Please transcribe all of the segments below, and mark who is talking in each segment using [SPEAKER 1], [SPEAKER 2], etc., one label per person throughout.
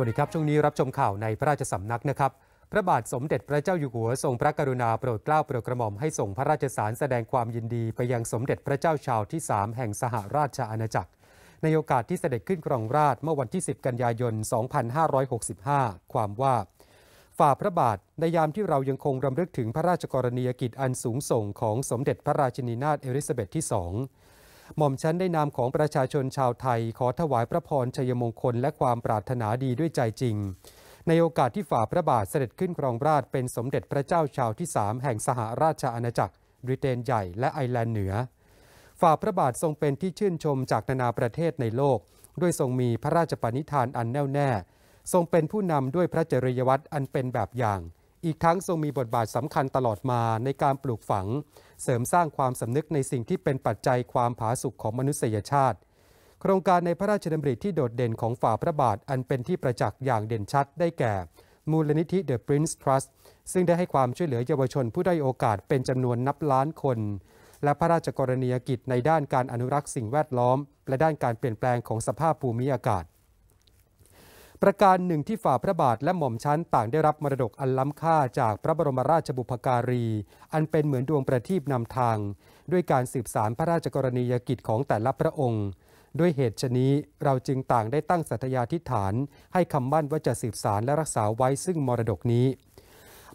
[SPEAKER 1] วัสดีครับช่วงนี้รับชมข่าวในพระราชสำนักนะครับพระบาทสมเด็จพระเจ้าอยู่หัวทรงพระกรุณาโปรดเกล้าโปรดกระหม่อมให้ส่งพระราชสารแสดงความยินดีไปยังสมเด็จพระเจ้าชาวที่3แห่งสหราชอาณาจักรในโอกาสที่เสด็จขึ้นครองราช เมื่อวันที่ 10 กันยายน2565 ความว่า ฝ่าพระบาทในยามที่เรายังคงรำลึกถึงพระราชกรณียกิจอันสูงส่งของสมเด็จพระราชินีนาถเอลิซาเบธที่ 2หม่อมชั้นได้นามของประชาชนชาวไทยขอถวายพระพรชัยมงคลและความปรารถนาดีด้วยใจจริง ในโอกาสที่ฝ่าพระบาทเสด็จขึ้นครองราชเป็นสมเด็จพระเจ้าชาวที่สามแห่งสหราชอาณาจักรบริเตนใหญ่และไอร์แลนด์เหนือ ฝ่าพระบาททรงเป็นที่ชื่นชมจากนานาประเทศในโลก ด้วยทรงมีพระราชปณิธานอันแน่วแน่ ทรงเป็นผู้นำด้วยพระจริยวัตรอันเป็นแบบอย่างอีกทั้งทรงมีบทบาทสำคัญตลอดมาในการปลูกฝังเสริมสร้างความสำนึกในสิ่งที่เป็นปัจจัยความผาสุกขของมนุษยชาติ โครงการในพระราชดำริที่โดดเด่นของฝ่าพระบาทอันเป็นที่ประจักษ์อย่างเด่นชัดได้แก่มูลนิธิ The Prince Trust ซึ่งได้ให้ความช่วยเหลือเยาวชนผู้ได้โอกาสเป็นจำนวนนับล้านคน และพระราชกรณียกิจในด้านการอนุรักษ์สิ่งแวดล้อมและด้านการเปลี่ยนแปลงของสภาพภูมิอากาศประการหนึ่งที่ฝ่าพระบาทและหม่อมชั้นต่างได้รับมรดกอันล้ำค่าจากพระบรมราชบุพการี อันเป็นเหมือนดวงประทีปนำทาง ด้วยการสืบสารพระราชกรณียกิจของแต่ละพระองค์ ด้วยเหตุชนี้เราจึงต่างได้ตั้งสัตยาธิฐาน ให้คำมั่นว่าจะสืบสารและรักษาไว้ซึ่งมรดกนี้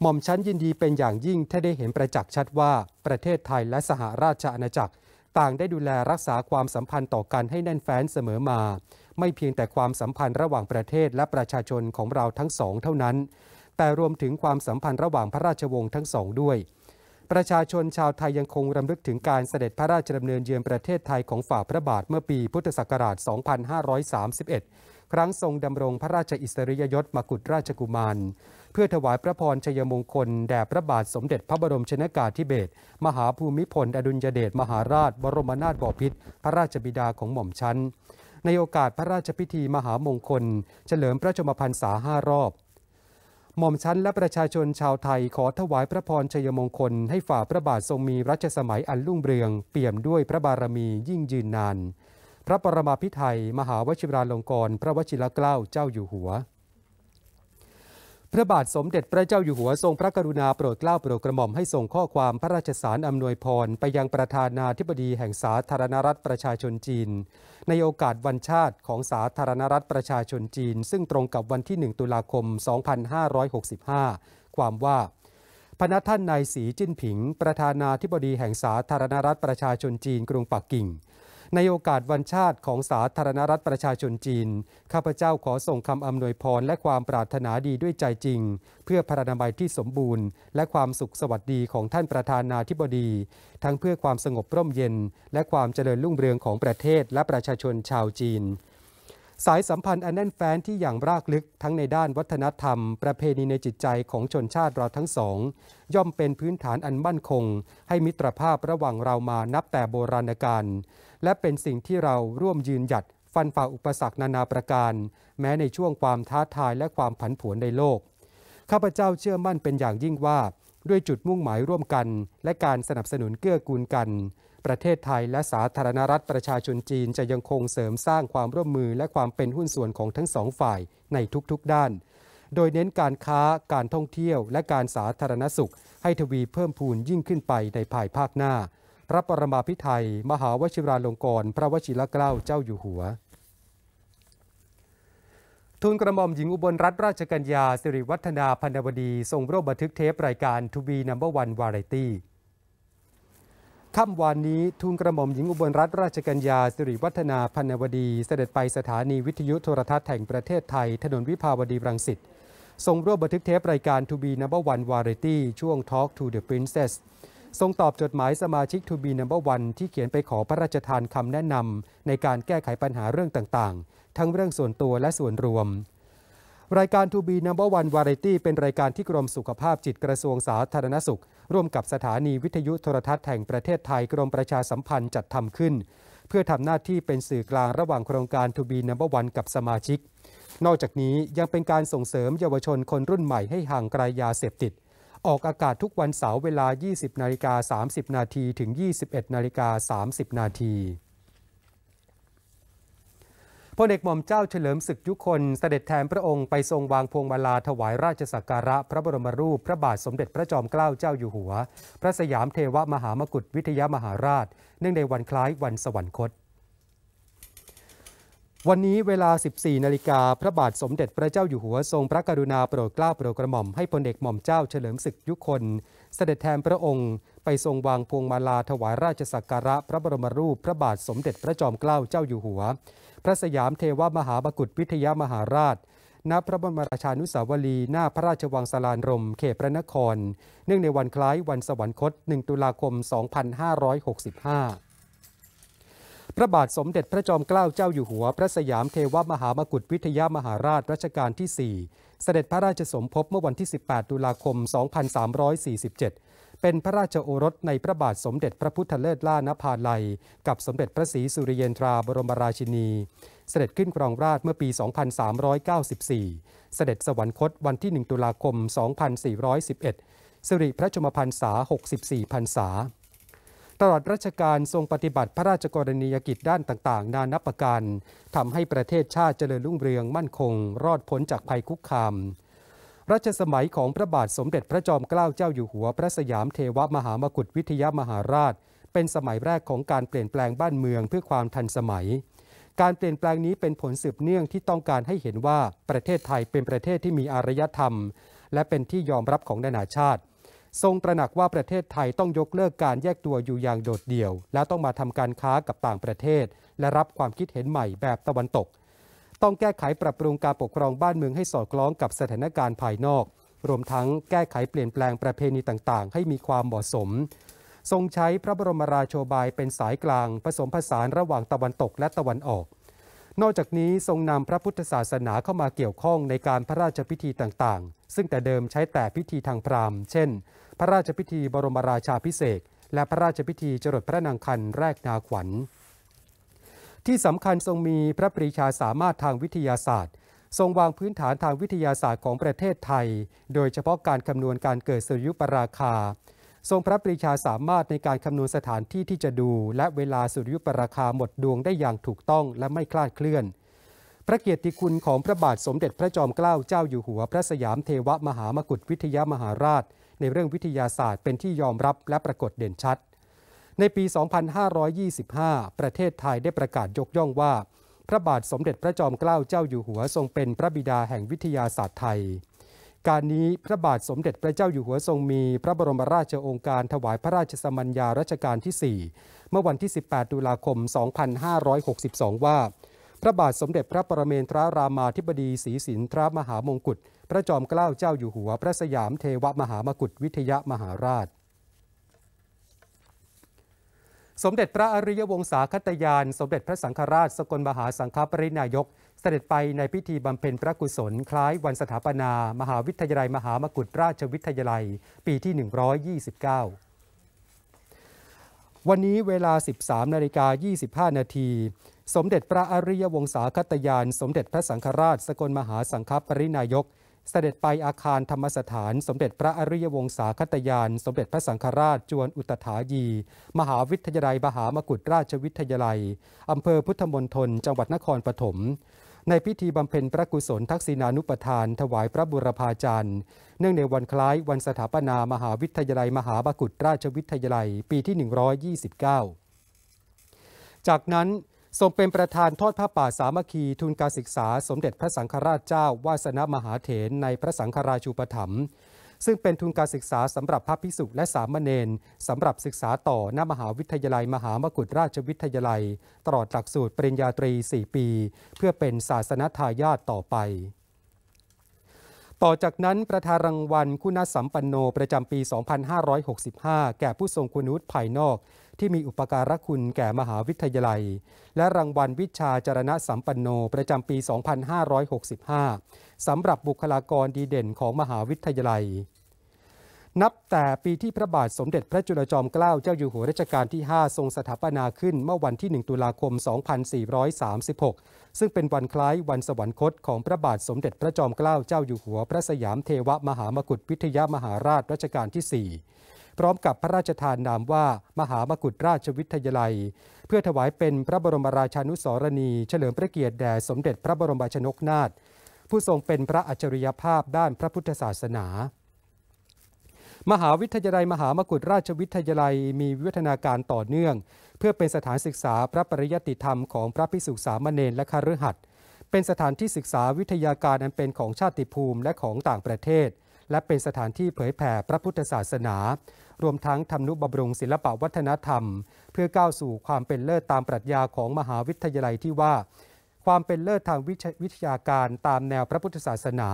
[SPEAKER 1] หม่อมชั้นยินดีเป็นอย่างยิ่งถ้าได้เห็นประจักษ์ชัดว่าประเทศไทยและสหราชอาณาจักร ต่างได้ดูแลรักษาความสัมพันธ์ต่อกันให้แน่นแฟ้นเสมอมาไม่เพียงแต่ความสัมพันธ์ระหว่างประเทศและประชาชนของเราทั้งสองเท่านั้น แต่รวมถึงความสัมพันธ์ระหว่างพระราชวงศ์ทั้งสองด้วย ประชาชนชาวไทยยังคงรำลึกถึงการเสด็จพระราชดำเนินเยือนประเทศไทยของฝ่าพระบาทเมื่อปีพุทธศักราช 2531 ครั้งทรงดำรงพระราชอิสริยยศมกุฎราชกุมาร เพื่อถวายพระพรชัยมงคลแด่พระบาทสมเด็จพระบรมชนากาธิเบศรมหาภูมิพล อดุลยเดชมหาราชบรมนาถบพิตรพระราชบิดาของหม่อมชั้นในโอกาสพระราชพิธีมหามงคล เฉลิมพระชมพรรษาห้ารอบ หม่อมชั้นและประชาชนชาวไทยขอถวายพระพรชัยมงคลให้ฝ่าพระบาททรงมีรัชสมัยอันรุ่งเรือง เปี่ยมด้วยพระบารมียิ่งยืนนาน พระปรมาภิไธยมหาวชิราลงกรณ์พระวชิรเกล้าเจ้าอยู่หัวพระบาทสมเด็จพระเจ้าอยู่หัวทรงพระกรุณาโปรดเกล้าโปรดกระหม่อมให้ส่งข้อความพระราชสารอำนวยพรไปยังประธานาธิบดีแห่งสาธารณรัฐประชาชนจีน ในโอกาสวันชาติของสาธารณรัฐประชาชนจีน ซึ่งตรงกับวันที่ 1 ตุลาคม 2565 ความว่า พนักท่านนายสีจิ้นผิง ประธานาธิบดีแห่งสาธารณรัฐประชาชนจีนกรุงปักกิ่งในโอกาสวันชาติของสาธารณรัฐประชาชนจีน ข้าพเจ้าขอส่งคำอำนวยพรและความปรารถนาดีด้วยใจจริง เพื่อพรรนามัยที่สมบูรณ์ และความสุขสวัสดีของท่านประธานาธิบดี ทั้งเพื่อความสงบร่มเย็น และความเจริญรุ่งเรืองของประเทศและประชาชนชาวจีน สายสัมพันธ์อันแน่นแฟ้นที่อย่างรากลึกทั้งในด้านวัฒนธรรมประเพณีในจิตใจของชนชาติเราทั้งสอง ย่อมเป็นพื้นฐานอันมั่นคง ให้มิตรภาพระหว่างเรามานับแต่โบราณกาลและเป็นสิ่งที่เราร่วมยืนหยัดฟันฝ่าอุปสรรคนานาประการ แม้ในช่วงความท้าทายและความผันผวนในโลกข้าพเจ้าเชื่อมั่นเป็นอย่างยิ่งว่า ด้วยจุดมุ่งหมายร่วมกันและการสนับสนุนเกื้อกูลกัน ประเทศไทยและสาธารณรัฐประชาชนจีนจะยังคงเสริมสร้างความร่วมมือและความเป็นหุ้นส่วนของทั้งสองฝ่ายในทุกๆด้าน โดยเน้นการค้าการท่องเที่ยว และการสาธารณสุข ให้ทวีเพิ่มพูนยิ่งขึ้นไปในภายภาคหน้าพระปรมาพิไทยมหาวชิราลงกร พระวชิรเกล้าเจ้าอยู่หัวทูลกระหม่อมหญิงอุบลรัตนราชกัญญาสิริวัฒนาพันวดี ทรงร่วมบันทึกเทปรายการทูบีนัมเบอร์วันวาไรตี้ค่ำวานนี้ทูลกระหม่อมหญิงอุบลรัตนราชกัญญาสิริวัฒนาพันวดีเสด็จไปสถานีวิทยุโทรทัศน์แห่งประเทศไทยถนนวิภาวดีรังสิตทรงร่วมบันทึกเทปรายการทูบีนัมเบอร์วันวาไรตี้ช่วงทอล์กทูเดอะพรินเซสทรงตอบจดหมาย สมาชิกทูบีนัมเบอร์วันที่เขียนไปขอพระราชทานคำแนะนำในการแก้ไขปัญหาเรื่องต่างๆ ทั้งเรื่องส่วนตัวและส่วนรวม รายการทูบีนัมเบอร์วันวาไรตี้เป็นรายการที่กรมสุขภาพจิตกระทรวงสาธารณสุข ร่วมกับสถานีวิทยุโทรทัศน์แห่งประเทศไทยกรมประชาสัมพันธ์จัดทำขึ้น เพื่อทำหน้าที่เป็นสื่อกลางระหว่างโครงการทูบีนัมเบอร์วันกับสมาชิก นอกจากนี้ยังเป็นการส่งเสริมเยาวชนคนรุ่นใหม่ให้ห่างไกลยาเสพติดออกอากาศทุกวันเสาร์เวลา 20นาฬิกา30 นาทีถึง 21นาฬิกา30 นาทีพลเอกหม่อมเจ้าเฉลิมศึกยุคน เสด็จแทนพระองค์ไปทรงวางพวงมาลาถวายราชสักการะ พระบรมรูปพระบาทสมเด็จพระจอมเกล้าเจ้าอยู่หัว พระสยามเทวมหามกุฏวิทยามหาราชเนื่องในวันคล้ายวันสวรรคตวันนี้เวลา 14 นาฬิกา พระบาทสมเด็จพระเจ้า อยู่หัวทรงพระกรุณาโปรดเกล้าโปรดกระหม่อมให้พลเอกหม่อมเจ้าเฉลิมศึกยุคน เสด็จแทนพระองค์ ไปทรงวางพวง มาลาถวายราชสักการะ พระบรมรูปพระบาทสมเด็จพระจอมเกล้าเจ้าอยู่หัว พระสยามเทวมหาบกุฏวิทยามหาราช ณ พระบรมราชานุสาวรีย์หน้าพระราชวังสลานรมเขตพระนคร เนื่องในวันคล้ายวันสวรรคต 1 ตุลาคม 2565พระบาทสมเด็จพระจอมเกล้าเจ้าอยู่หัว พระสยามเทวมหามกุฏวิทยามหาราช รัชกาลที่ 4 เสด็จพระราชสมภพเมื่อวันที่ 18 ตุลาคม 2347 เป็นพระราชโอรสในพระบาทสมเด็จพระพุทธเลิศล่านภาลัย กับสมเด็จพระศรีสุริเยนทราบรมราชินี เสด็จขึ้นครองราชเมื่อปี 2394 เสด็จสวรรคตวันที่ 1 ตุลาคม 2411 สิริพระชมพรรษา 64 พรรษาตลอดราชการ ทรงปฏิบัติพระราชกรณียกิจด้านต่าง ๆ นานับประการทำให้ประเทศชาติเจริญรุ่งเรืองมั่นคง รอดพ้นจากภัยคุกคาม รัชสมัยของพระบาทสมเด็จพระจอมเกล้าเจ้าอยู่หัวพระสยามเทวมหามกุฏวิทยามหาราช เป็นสมัยแรกของการเปลี่ยนแปลงบ้านเมืองเพื่อความทันสมัย การเปลี่ยนแปลงนี้เป็นผลสืบเนื่องที่ต้องการให้เห็นว่าประเทศไทยเป็นประเทศที่มีอารยธรรม และเป็นที่ยอมรับของนานาชาติทรงตระหนักว่าประเทศไทยต้องยกเลิกการแยกตัวอยู่อย่างโดดเดี่ยว และต้องมาทำการค้ากับต่างประเทศ และรับความคิดเห็นใหม่แบบตะวันตก ต้องแก้ไขปรับปรุงการปกครองบ้านเมืองให้สอดคล้องกับสถานการณ์ภายนอก รวมทั้งแก้ไขเปลี่ยนแปลงประเพณีต่างๆ ให้มีความเหมาะสม ทรงใช้พระบรมราโชบายเป็นสายกลาง ผสมผสานระหว่างตะวันตกและตะวันออกนอกจากนี้ทรงนำพระพุทธศาสนาเข้ามาเกี่ยวข้องในการพระราชพิธีต่าง ๆ ซึ่งแต่เดิมใช้แต่พิธีทางพราหมณ์ เช่น พระราชพิธีบรมราชาพิเศษและพระราชพิธี จรดพระนางคันแรกนาขวัญ ที่สำคัญทรงมีพระปรีชาสามารถทางวิทยาศาสตร์ ทรงวางพื้นฐานทางวิทยาศาสตร์ของประเทศไทย โดยเฉพาะการคำนวณการเกิดสุริยุปราคาทรงพระปรีชาสามารถในการคำนวณสถานที่ที่จะดู และเวลาสุริยุปราคาหมดดวงได้อย่างถูกต้องและไม่คลาดเคลื่อน พระเกียรติคุณของพระบาทสมเด็จพระจอมเกล้าเจ้าอยู่หัวพระสยามเทวมหามกุฏวิทยามหาราช ในเรื่องวิทยาศาสตร์เป็นที่ยอมรับและปรากฏเด่นชัด ในปี 2525 ประเทศไทยได้ประกาศยกย่องว่า พระบาทสมเด็จพระจอมเกล้าเจ้าอยู่หัวทรงเป็น พระบิดาแห่งวิทยาศาสตร์ไทยการนี้พระบาทสมเด็จพระเจ้าอยู่หัวทรงมี พระบรมราชโองการถวายพระราชสมัญญารัชกาลที่ 4 เมื่อวันที่ 18 ตุลาคม 2562 ว่า พระบาทสมเด็จพระประเมนทรรามาธิบดีศรีสินทรมหามงกุฎพระจอมเกล้าเจ้าอยู่หัวพระสยามเทวมหามกุฎวิทยามหาราช สมเด็จพระอริยวงศาคตยานสมเด็จพระสังฆราชสกลมหาสังฆปรินายกเสด็จไปในพิธีบำเพ็ญพระกุศลคล้ายวันสถาปนา มหาวิทยาลัย มหามกุฏราชวิทยาลัยปีที่ 129 วันนี้เวลา 13นาฬิกา25นาทีสมเด็จพระอริยวงศาคตยาน สมเด็จพระสังฆราชสกลมหาสังฆปรินายก เสด็จไปอาคารธรรมสถาน สมเด็จพระอริยวงศาคตยาน สมเด็จพระสังฆราชจวนอุตถายี มหาวิทยาลัย มหามกุฏราชวิทยาลัยอำเภอพุทธมณฑลจังหวัดนครปฐมในพิธีบำเพ็ญพระกุศลทักษิณานุปทานถวายพระบุรพาจารย์ เนื่องในวันคล้ายวันสถาปนามหาวิทยาลัยมหาบากุตราชวิทยาลัย ปีที่ 129 จากนั้นทรงเป็นประธานทอดผ้าป่าสามัคคีทุนการศึกษา สมเด็จพระสังฆราชเจ้า วาสนมหาเถรในพระสังฆราชูปถัมภ์ซึ่งเป็นทุนการศึกษาสำหรับพระภิกษุและสามเณรสำหรับศึกษาต่อ ณ มหาวิทยาลัยมหามกุฏราชวิทยาลัยตลอดหลักสูตร ปริญญาตรี 4 ปี เพื่อเป็นศาสนทายาทต่อไปต่อจากนั้นประธานรางวัล คุณสัมปันโนประจำปี 2565 แก่ผู้ทรงคุณวุฒิภายนอก ที่มีอุปการะคุณแก่มหาวิทยาลัย และรางวัลวิชาจารณะสัมปันโนประจำปี 2565 สำหรับบุคลากรดีเด่นของมหาวิทยาลัยนับแต่ปีที่พระบาทสมเด็จพระจุลจอมเกล้าเจ้าอยู่หัวรัชกาลที่ 5 ทรงสถาปนาขึ้นเมื่อวันที่ 1ตุลาคม 2436 ซึ่งเป็นวันคล้ายวันสวรรคตของพระบาทสมเด็จพระจอมเกล้าเจ้าอยู่หัวพระสยาม เทวมหามกุฏวิทยามหาราชรัชกาลที่4พร้อมกับพระราชทานนามว่ามหามกุฏราชวิทยาลัย เพื่อถวายเป็นพระบรมราชานุสรณีเฉลิมพระเกียรติแด่สมเด็จพระบรมราชนกนาถผู้ทรงเป็นพระอัจฉริยภาพด้านพระพุทธศาสนามหาวิทยาลัย มหามกุฏราชวิทยาลัยมีวิทนาการต่อเนื่อง เพื่อเป็นสถานศึกษาพระปริยติธรรมของพระภิกษุสามเณรและคฤหัสถ์เป็นสถานที่ศึกษาวิทยาการอันเป็นของชาติภูมิและของต่างประเทศ และเป็นสถานที่เผยแผ่พระพุทธศาสนา รวมทั้งทำนุบำรุงศิลปวัฒนธรรม เพื่อก้าวสู่ความเป็นเลิศตามปรัชญาของมหาวิทยาลัยที่ว่าความเป็นเลิศทางวิทยาการตามแนวพระพุทธศาสนา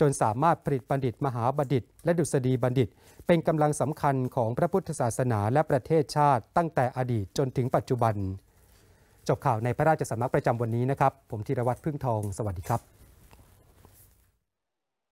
[SPEAKER 1] จนสามารถผลิตบัณฑิต มหาบัณฑิต และดุษฎีบัณฑิต เป็นกำลังสำคัญของพระพุทธศาสนาและประเทศชาติตั้งแต่อดีตจนถึงปัจจุบัน จบข่าวในพระราชสำนักประจำวันนี้นะครับ ผมธีรวัตรพึ่งทองสวัสดีครับ